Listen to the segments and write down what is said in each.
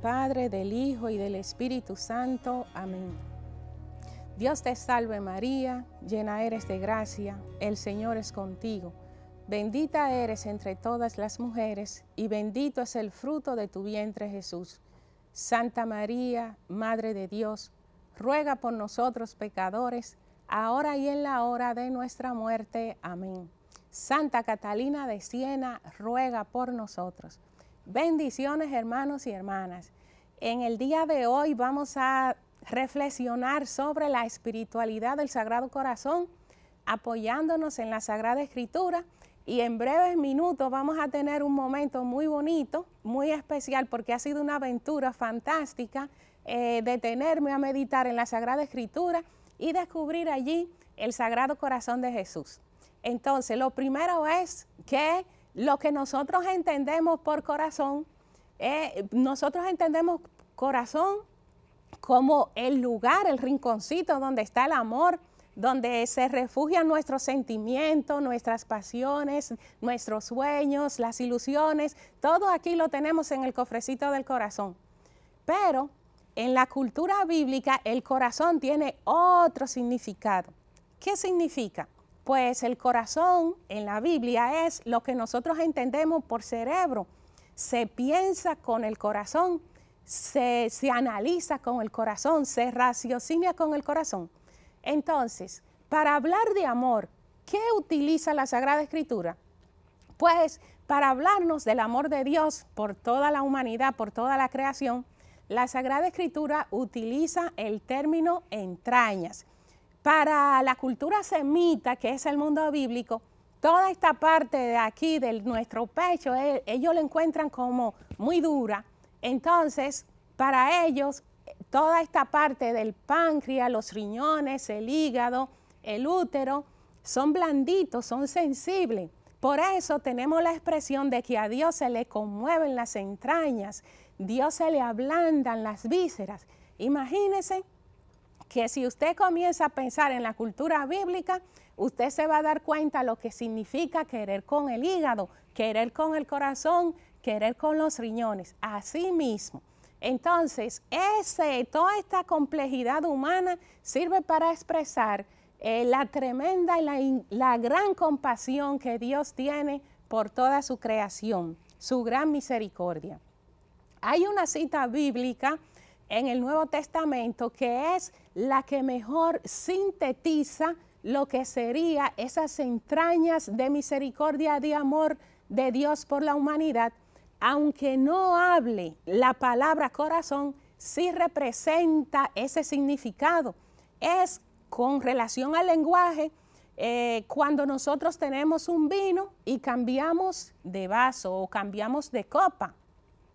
Padre, del Hijo y del Espíritu Santo. Amén. Dios te salve María, llena eres de gracia, el Señor es contigo. Bendita eres entre todas las mujeres y bendito es el fruto de tu vientre Jesús. Santa María, Madre de Dios, ruega por nosotros pecadores, ahora y en la hora de nuestra muerte. Amén. Santa Catalina de Siena, ruega por nosotros. Bendiciones hermanos y hermanas. En el día de hoy vamos a reflexionar sobre la espiritualidad del Sagrado Corazón, apoyándonos en la Sagrada Escritura. Y en breves minutos vamos a tener un momento muy bonito, muy especial, porque ha sido una aventura fantástica eh, detenerme a meditar en la Sagrada Escritura y descubrir allí el Sagrado Corazón de Jesús. Entonces, lo primero es que lo que nosotros entendemos por corazón, eh, nosotros entendemos corazón como el lugar, el rinconcito donde está el amor, donde se refugian nuestros sentimientos, nuestras pasiones, nuestros sueños, las ilusiones. Todo aquí lo tenemos en el cofrecito del corazón. Pero en la cultura bíblica el corazón tiene otro significado. ¿Qué significa? Pues el corazón en la Biblia es lo que nosotros entendemos por cerebro. Se piensa con el corazón, se, se analiza con el corazón, se raciocina con el corazón. Entonces, para hablar de amor, ¿qué utiliza la Sagrada Escritura? Pues para hablarnos del amor de Dios por toda la humanidad, por toda la creación, la Sagrada Escritura utiliza el término entrañas. Para la cultura semita, que es el mundo bíblico, toda esta parte de aquí, de nuestro pecho, e-, ellos lo encuentran como muy dura. Entonces, para ellos, toda esta parte del páncreas, los riñones, el hígado, el útero, son blanditos, son sensibles. Por eso tenemos la expresión de que a Dios se le conmueven las entrañas, Dios se le ablandan las vísceras. Imagínense que si usted comienza a pensar en la cultura bíblica, usted se va a dar cuenta lo que significa querer con el hígado, querer con el corazón, querer con los riñones, así mismo. Entonces, ese, toda esta complejidad humana sirve para expresar eh, la tremenda y la gran compasión que Dios tiene por toda su creación, su gran misericordia. Hay una cita bíblica en el Nuevo Testamento, que es la que mejor sintetiza lo que sería esas entrañas de misericordia, de amor de Dios por la humanidad, aunque no hable la palabra corazón, sí representa ese significado. Es con relación al lenguaje, eh, cuando nosotros tenemos un vino y cambiamos de vaso o cambiamos de copa.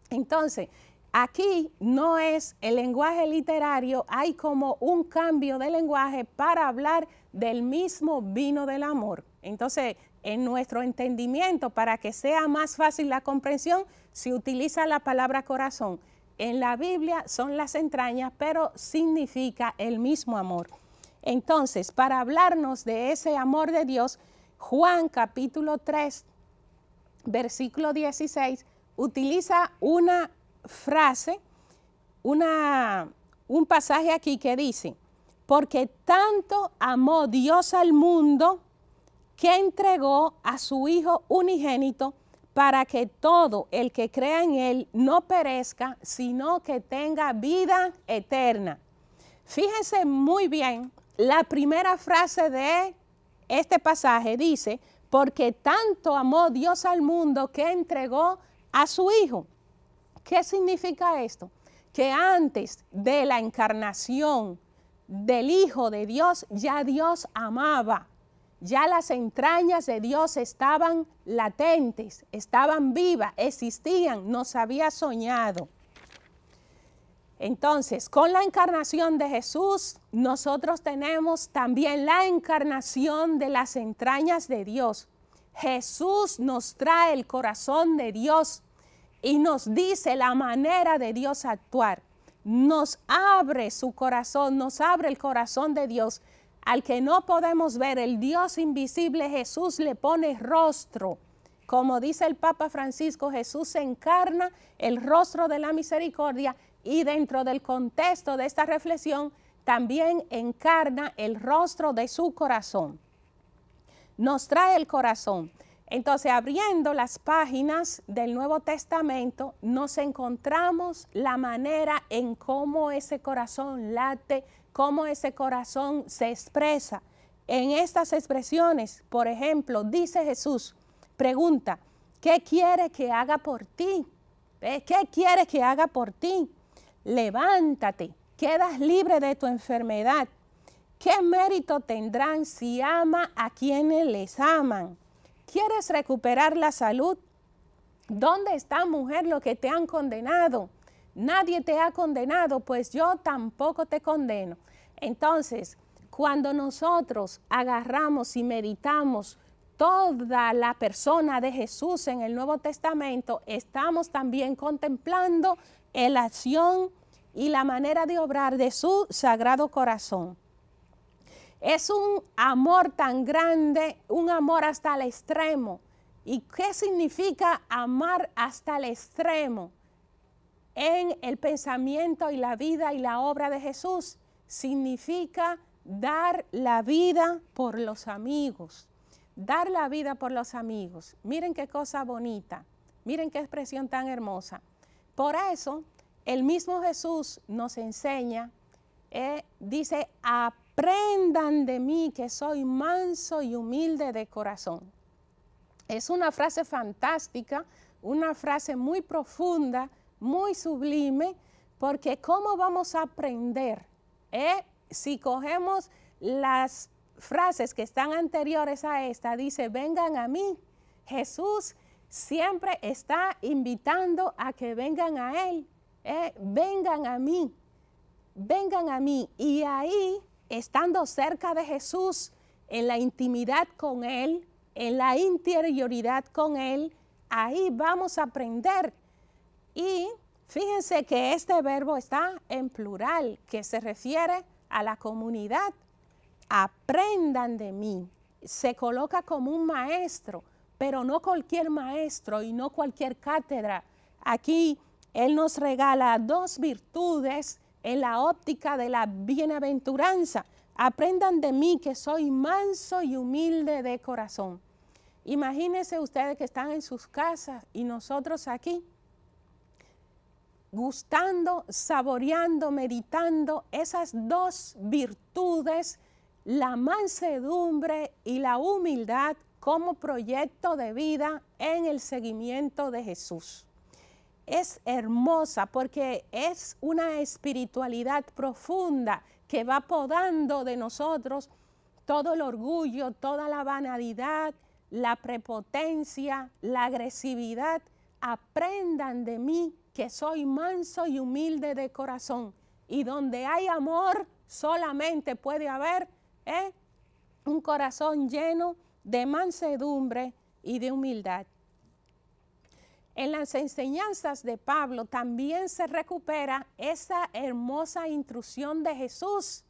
Entonces, Aquí no es el lenguaje literario, hay como un cambio de lenguaje para hablar del mismo vino del amor. Entonces, en nuestro entendimiento, para que sea más fácil la comprensión, se utiliza la palabra corazón. En la Biblia son las entrañas, pero significa el mismo amor. Entonces, para hablarnos de ese amor de Dios, Juan capítulo 3, versículo 16, utiliza una frase, una, un pasaje aquí que dice, porque tanto amó Dios al mundo que entregó a su Hijo unigénito para que todo el que crea en Él no perezca, sino que tenga vida eterna. Fíjense muy bien, la primera frase de este pasaje dice, porque tanto amó Dios al mundo que entregó a su Hijo. ¿Qué significa esto? Que antes de la encarnación del Hijo de Dios, ya Dios amaba, ya las entrañas de Dios estaban latentes, estaban vivas, existían, nos había soñado. Entonces, con la encarnación de Jesús, nosotros tenemos también la encarnación de las entrañas de Dios. Jesús nos trae el corazón de Dios y nos dice la manera de Dios actuar. Nos abre su corazón, nos abre el corazón de Dios. Al que no podemos ver, el Dios invisible Jesús le pone rostro. Como dice el Papa Francisco, Jesús encarna el rostro de la misericordia y dentro del contexto de esta reflexión también encarna el rostro de su corazón. Nos trae el corazón. Entonces, abriendo las páginas del Nuevo Testamento, nos encontramos la manera en cómo ese corazón late, cómo ese corazón se expresa. En estas expresiones, por ejemplo, dice Jesús, pregunta, ¿qué quiere que haga por ti? ¿Eh? ¿Qué quiere que haga por ti? Levántate, quedas libre de tu enfermedad. ¿Qué mérito tendrán si ama a quienes les aman? ¿Quieres recuperar la salud? ¿Dónde está, mujer, lo que te han condenado? Nadie te ha condenado, pues yo tampoco te condeno. Entonces, cuando nosotros agarramos y meditamos toda la persona de Jesús en el Nuevo Testamento, estamos también contemplando la acción y la manera de obrar de su sagrado corazón. Es un amor tan grande, un amor hasta el extremo. ¿Y qué significa amar hasta el extremo? En el pensamiento y la vida y la obra de Jesús significa dar la vida por los amigos. Dar la vida por los amigos. Miren qué cosa bonita. Miren qué expresión tan hermosa. Por eso, el mismo Jesús nos enseña, eh, dice, a Prendan de mí que soy manso y humilde de corazón. Es una frase fantástica, una frase muy profunda, muy sublime, porque ¿cómo vamos a aprender? Eh? Si cogemos las frases que están anteriores a esta, dice, vengan a mí. Jesús siempre está invitando a que vengan a Él, eh, vengan a mí, vengan a mí. Y ahí estando cerca de Jesús, en la intimidad con Él, en la interioridad con Él, ahí vamos a aprender. Y fíjense que este verbo está en plural, que se refiere a la comunidad. Aprendan de mí. Se coloca como un maestro, pero no cualquier maestro y no cualquier cátedra. Aquí Él nos regala dos virtudes en la óptica de la bienaventuranza. Aprendan de mí que soy manso y humilde de corazón. Imagínense ustedes que están en sus casas y nosotros aquí, gustando, saboreando, meditando esas dos virtudes, la mansedumbre y la humildad como proyecto de vida en el seguimiento de Jesús es hermosa porque es una espiritualidad profunda que va podando de nosotros todo el orgullo, toda la vanidad, la prepotencia, la agresividad. Aprendan de mí que soy manso y humilde de corazón. Y donde hay amor, solamente puede haber ¿eh? un corazón lleno de mansedumbre y de humildad. En las enseñanzas de Pablo también se recupera esa hermosa intrusión de Jesús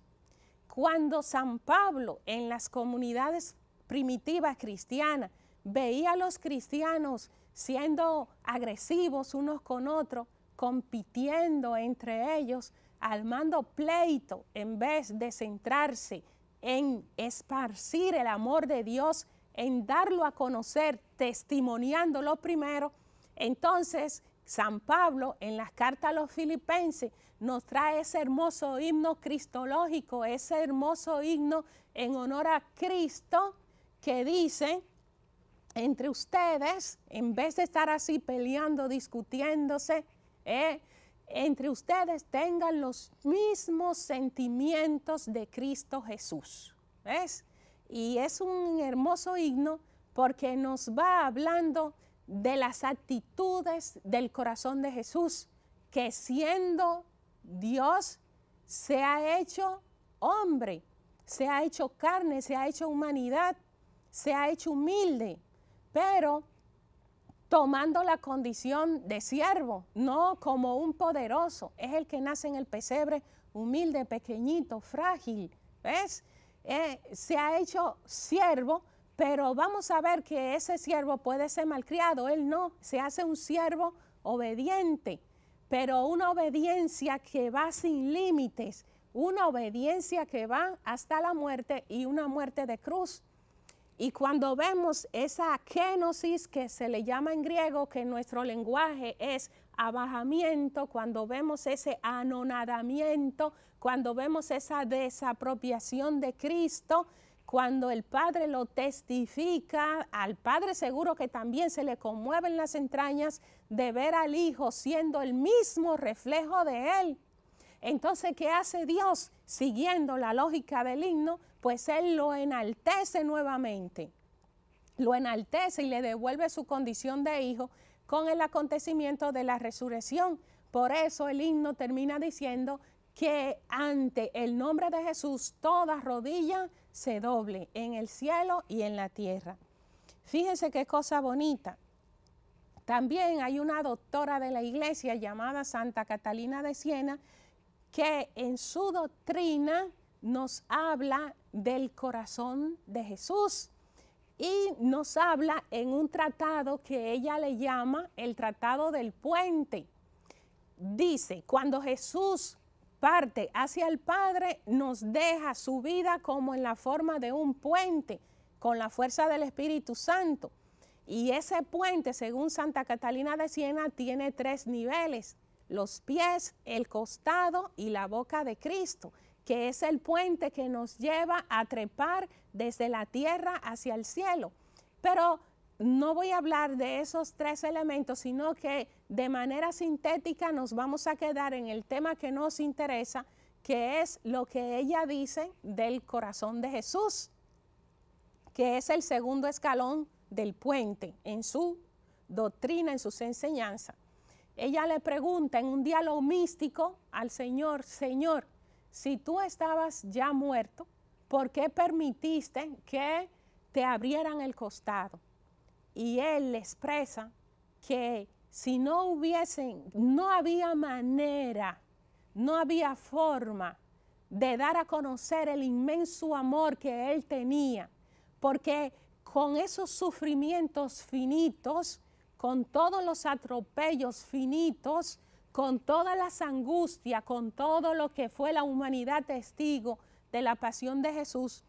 cuando San Pablo en las comunidades primitivas cristianas veía a los cristianos siendo agresivos unos con otros, compitiendo entre ellos, armando pleito en vez de centrarse en esparcir el amor de Dios, en darlo a conocer, testimoniándolo primero entonces, San Pablo en las cartas a los filipenses nos trae ese hermoso himno cristológico, ese hermoso himno en honor a Cristo que dice, entre ustedes, en vez de estar así peleando, discutiéndose, eh, entre ustedes tengan los mismos sentimientos de Cristo Jesús. ¿Ves? Y es un hermoso himno porque nos va hablando de las actitudes del corazón de Jesús, que siendo Dios se ha hecho hombre, se ha hecho carne, se ha hecho humanidad, se ha hecho humilde, pero tomando la condición de siervo, no como un poderoso, es el que nace en el pesebre humilde, pequeñito, frágil, ¿ves? Eh, se ha hecho siervo pero vamos a ver que ese siervo puede ser malcriado, él no, se hace un siervo obediente, pero una obediencia que va sin límites, una obediencia que va hasta la muerte y una muerte de cruz. Y cuando vemos esa kenosis que se le llama en griego, que en nuestro lenguaje es abajamiento, cuando vemos ese anonadamiento, cuando vemos esa desapropiación de Cristo, cuando el Padre lo testifica, al Padre seguro que también se le conmueven las entrañas de ver al Hijo siendo el mismo reflejo de Él. Entonces, ¿qué hace Dios? Siguiendo la lógica del himno, pues Él lo enaltece nuevamente. Lo enaltece y le devuelve su condición de hijo con el acontecimiento de la resurrección. Por eso el himno termina diciendo, que ante el nombre de Jesús toda rodilla se doble en el cielo y en la tierra. Fíjense qué cosa bonita. También hay una doctora de la iglesia llamada Santa Catalina de Siena que en su doctrina nos habla del corazón de Jesús y nos habla en un tratado que ella le llama el Tratado del Puente. Dice, cuando Jesús parte hacia el Padre nos deja su vida como en la forma de un puente con la fuerza del Espíritu Santo. Y ese puente, según Santa Catalina de Siena, tiene tres niveles, los pies, el costado y la boca de Cristo, que es el puente que nos lleva a trepar desde la tierra hacia el cielo. Pero no voy a hablar de esos tres elementos, sino que de manera sintética nos vamos a quedar en el tema que nos interesa, que es lo que ella dice del corazón de Jesús, que es el segundo escalón del puente en su doctrina, en sus enseñanzas. Ella le pregunta en un diálogo místico al Señor, Señor, si tú estabas ya muerto, ¿por qué permitiste que te abrieran el costado? y él expresa que si no hubiesen, no había manera, no había forma de dar a conocer el inmenso amor que él tenía, porque con esos sufrimientos finitos, con todos los atropellos finitos, con todas las angustias, con todo lo que fue la humanidad testigo de la pasión de Jesús,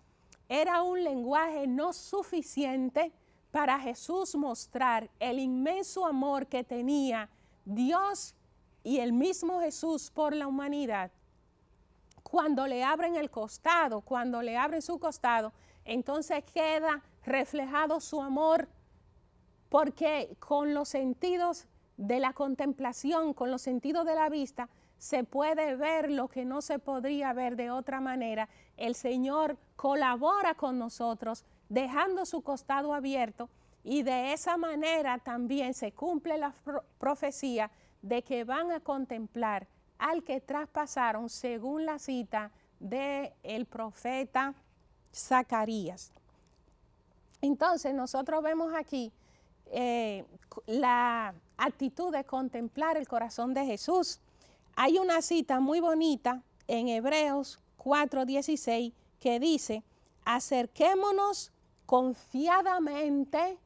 era un lenguaje no suficiente para Jesús mostrar el inmenso amor que tenía Dios y el mismo Jesús por la humanidad. Cuando le abren el costado, cuando le abren su costado, entonces queda reflejado su amor porque con los sentidos de la contemplación, con los sentidos de la vista, se puede ver lo que no se podría ver de otra manera. El Señor colabora con nosotros dejando su costado abierto y de esa manera también se cumple la profecía de que van a contemplar al que traspasaron según la cita del el profeta Zacarías. Entonces nosotros vemos aquí eh, la actitud de contemplar el corazón de Jesús. Hay una cita muy bonita en Hebreos 4:16 que dice, acerquémonos confiadamente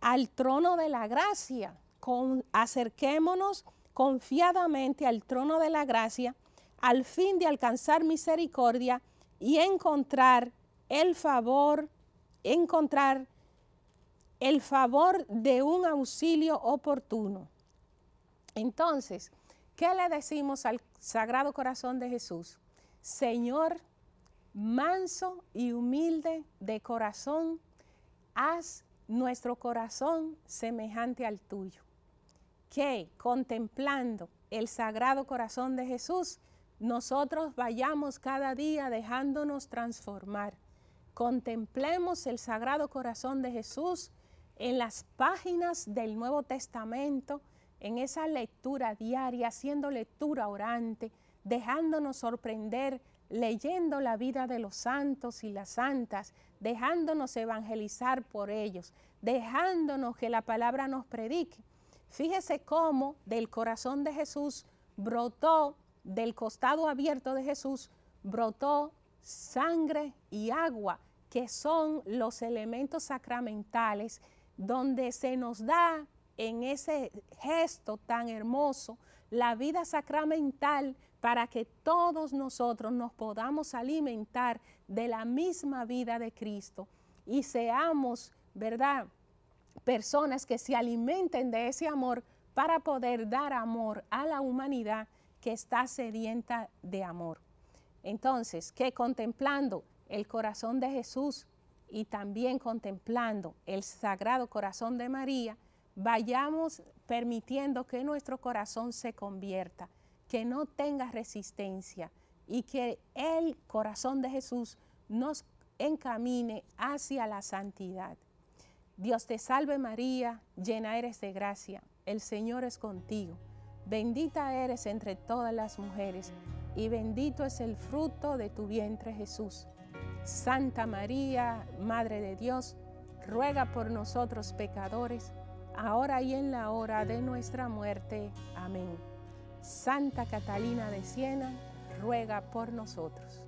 al trono de la gracia. Con, acerquémonos confiadamente al trono de la gracia al fin de alcanzar misericordia y encontrar el favor, encontrar el favor de un auxilio oportuno. Entonces, ¿qué le decimos al Sagrado Corazón de Jesús? Señor, manso y humilde de corazón, haz nuestro corazón semejante al tuyo, que contemplando el sagrado corazón de Jesús, nosotros vayamos cada día dejándonos transformar. Contemplemos el sagrado corazón de Jesús en las páginas del Nuevo Testamento, en esa lectura diaria, haciendo lectura orante, dejándonos sorprender, leyendo la vida de los santos y las santas, dejándonos evangelizar por ellos, dejándonos que la palabra nos predique. Fíjese cómo del corazón de Jesús brotó, del costado abierto de Jesús, brotó sangre y agua, que son los elementos sacramentales donde se nos da en ese gesto tan hermoso la vida sacramental para que todos nosotros nos podamos alimentar de la misma vida de Cristo y seamos, ¿verdad? Personas que se alimenten de ese amor para poder dar amor a la humanidad que está sedienta de amor. Entonces, que contemplando el corazón de Jesús y también contemplando el sagrado corazón de María, vayamos permitiendo que nuestro corazón se convierta, que no tenga resistencia, y que el corazón de Jesús nos encamine hacia la santidad. Dios te salve María, llena eres de gracia, el Señor es contigo, bendita eres entre todas las mujeres y bendito es el fruto de tu vientre Jesús. Santa María, Madre de Dios, ruega por nosotros pecadores, ahora y en la hora de nuestra muerte. Amén. Santa Catalina de Siena, ruega por nosotros.